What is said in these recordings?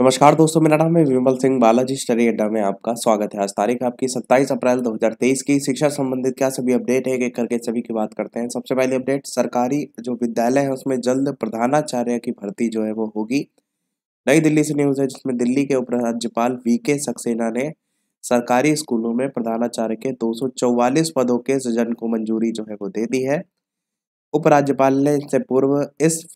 नमस्कार दोस्तों मेरा नाम है विमल सिंह बालाजी स्टडी अड्डा में आपका स्वागत है आज तारीख आपकी 27 अप्रैल 2023 की शिक्षा संबंधित क्या सभी अपडेट है एक करके सभी की बात करते हैं सबसे पहले अपडेट सरकारी जो विद्यालय है उसमें जल्द प्रधानाचार्य की भर्ती जो है वो होगी नई दिल्ली से न्यूज है जिसमें दिल्ली के उपराज्यपाल वी के सक्सेना ने सरकारी स्कूलों में प्रधानाचार्य के दो पदों के सृजन को मंजूरी जो है वो दे दी है उपराज्यपाल ने इससे पूर्व इस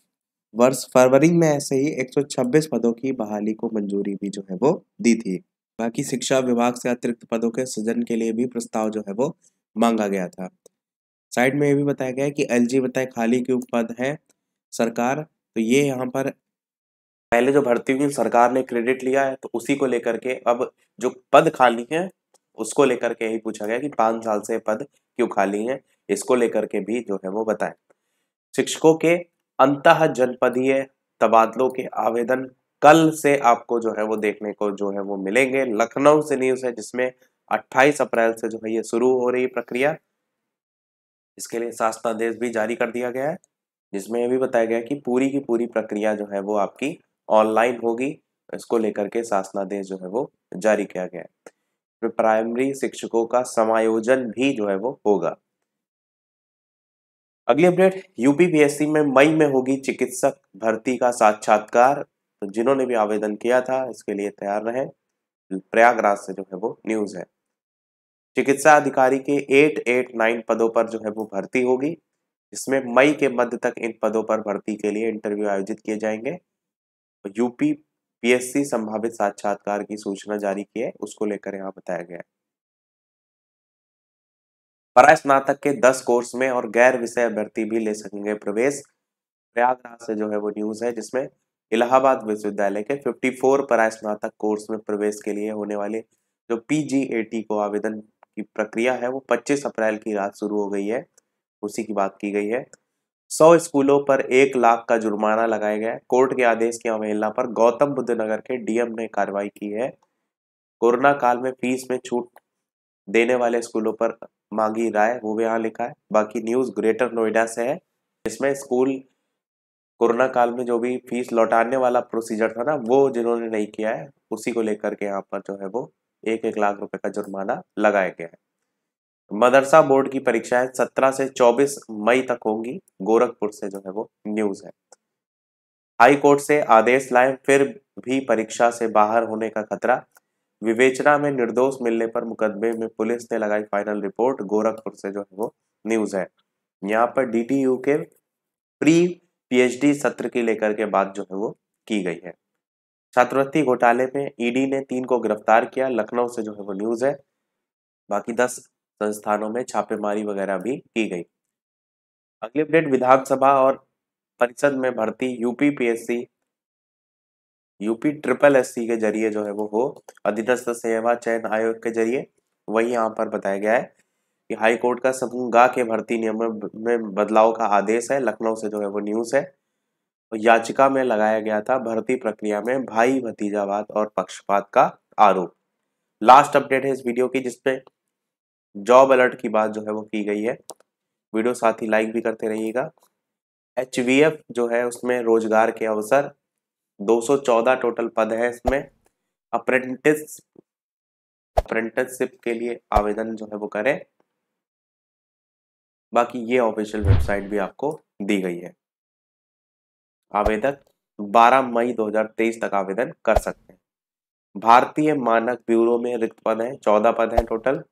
वर्ष फरवरी में ऐसे ही 126 पदों की बहाली को मंजूरी भी जो है वो दी थी बाकी शिक्षा विभाग से अतिरिक्त पदों के सृजन के लिए भी प्रस्ताव जो है वो मांगा गया था साइड में ये भी बताया गया है कि एल जी बताए खाली क्यों पद है सरकार तो ये यहाँ पर पहले जो भर्ती हुई सरकार ने क्रेडिट लिया है तो उसी को लेकर के अब जो पद खाली है उसको लेकर के यही पूछा गया कि पांच साल से पद क्यों खाली है इसको लेकर के भी जो है वो बताए शिक्षकों के अंत जनपदीय तबादलों के आवेदन कल से आपको जो है वो देखने को जो है वो मिलेंगे लखनऊ से न्यूज है जिसमें 28 अप्रैल से जो है ये शुरू हो रही प्रक्रिया इसके लिए शासनादेश भी जारी कर दिया गया है जिसमें यह भी बताया गया कि पूरी की पूरी प्रक्रिया जो है वो आपकी ऑनलाइन होगी इसको लेकर के शासनादेश जो है वो जारी किया गया है प्राइमरी शिक्षकों का समायोजन भी जो है वो होगा अगली अपडेट यूपी में मई में होगी चिकित्सक भर्ती का साक्षात्कार तो जिन्होंने भी आवेदन किया था इसके लिए तैयार रहे प्रयागराज से जो है वो न्यूज है चिकित्सा अधिकारी के 889 पदों पर जो है वो भर्ती होगी जिसमें मई के मध्य तक इन पदों पर भर्ती के लिए इंटरव्यू आयोजित किए जाएंगे यूपी पीएससी संभावित साक्षात्कार की सूचना जारी की है उसको लेकर यहाँ बताया गया है परास्नातक के दस कोर्स में और गैर विषय अभ्यर्थी भी ले सकेंगे प्रवेश प्रयागराज से जो है वो न्यूज है जिसमें इलाहाबाद विश्वविद्यालय के 54 फोर परास्नातक कोर्स में प्रवेश के लिए होने वाले जो पी को आवेदन की प्रक्रिया है वो 25 अप्रैल की रात शुरू हो गई है उसी की बात की गई है 100 स्कूलों पर एक लाख का जुर्माना लगाया गया है कोर्ट के आदेश की अवहेलना पर गौतम बुद्ध नगर के डीएम ने कार्रवाई की है कोरोना काल में फीस में छूट देने वाले स्कूलों पर मांगी राय वो भी यहाँ लिखा है बाकी न्यूज़ ग्रेटर नोएडा से है इसमें स्कूल कोरोना काल में जो भी फीस लौटाने वाला प्रोसीजर था ना वो जिन्होंने नहीं किया है उसी को लेकर के यहाँ पर जो है वो एक एक लाख रुपए का जुर्माना लगाया गया है मदरसा बोर्ड की परीक्षाएं सत्रह से चौबीस मई तक होंगी गोरखपुर से जो है वो न्यूज है हाई कोर्ट से आदेश लाए फिर भी परीक्षा से बाहर होने का खतरा विवेचना में निर्दोष मिलने पर मुकदमे में पुलिस ने लगाई फाइनल रिपोर्ट गोरखपुर से जो है वो न्यूज है यहाँ पर डीटीयू के प्री पीएचडी सत्र की लेकर के बात जो है वो की गई है छात्रवृत्ति घोटाले में ईडी e ने तीन को गिरफ्तार किया लखनऊ से जो है वो न्यूज है बाकी दस संस्थानों में छापेमारी वगैरह भी की गई अगली अपडेट विधानसभा और परिषद में भर्ती UP PSC UP triple S के जरिए जो है वो हो अधीनस्थ सेवा चयन आयोग के जरिए वही यहाँ पर बताया गया है कि हाई कोर्ट का समूह के भर्ती नियम में बदलाव का आदेश है लखनऊ से जो है वो न्यूज़ है याचिका में लगाया गया था भर्ती प्रक्रिया में भाई भतीजावाद और पक्षपात का आरोप लास्ट अपडेट है इस वीडियो की जिसपे जॉब अलर्ट की बात जो है वो की गई है वीडियो साथ ही लाइक भी करते रहिएगा एच जो है उसमें रोजगार के अवसर 214 टोटल पद है इसमें अप्रेंटिस अप्रेंटिसशिप के लिए आवेदन जो है वो करें बाकी ये ऑफिशियल वेबसाइट भी आपको दी गई है आवेदक 12 मई 2023 तक आवेदन कर सकते हैं भारतीय मानक ब्यूरो में रिक्त पद हैं 14 पद हैं टोटल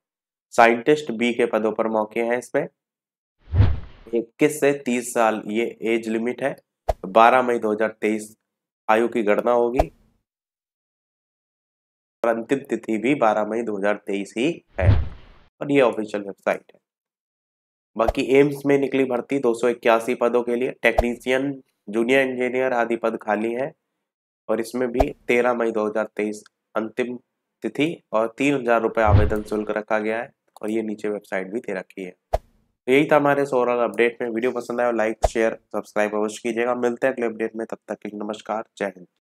साइंटिस्ट बी के पदों पर मौके हैं इसमें 21 से 30 साल ये एज लिमिट है 12 मई 2023 आयु की गणना होगी और अंतिम तिथि भी 12 मई 2023 ही है और ये ऑफिशियल वेबसाइट है बाकी एम्स में निकली भर्ती दो पदों के लिए टेक्नीशियन जूनियर इंजीनियर आदि पद खाली है और इसमें भी 13 मई 2023 अंतिम तिथि और तीन हजार रुपये आवेदन शुल्क रखा गया है और ये नीचे वेबसाइट भी दे रखी है तो यही था हमारे इस ओवरऑल अपडेट में वीडियो पसंद आया लाइक शेयर सब्सक्राइब अवश्य कीजिएगा मिलते हैं अगले अपडेट में तब तक के लिए नमस्कार जय हिंद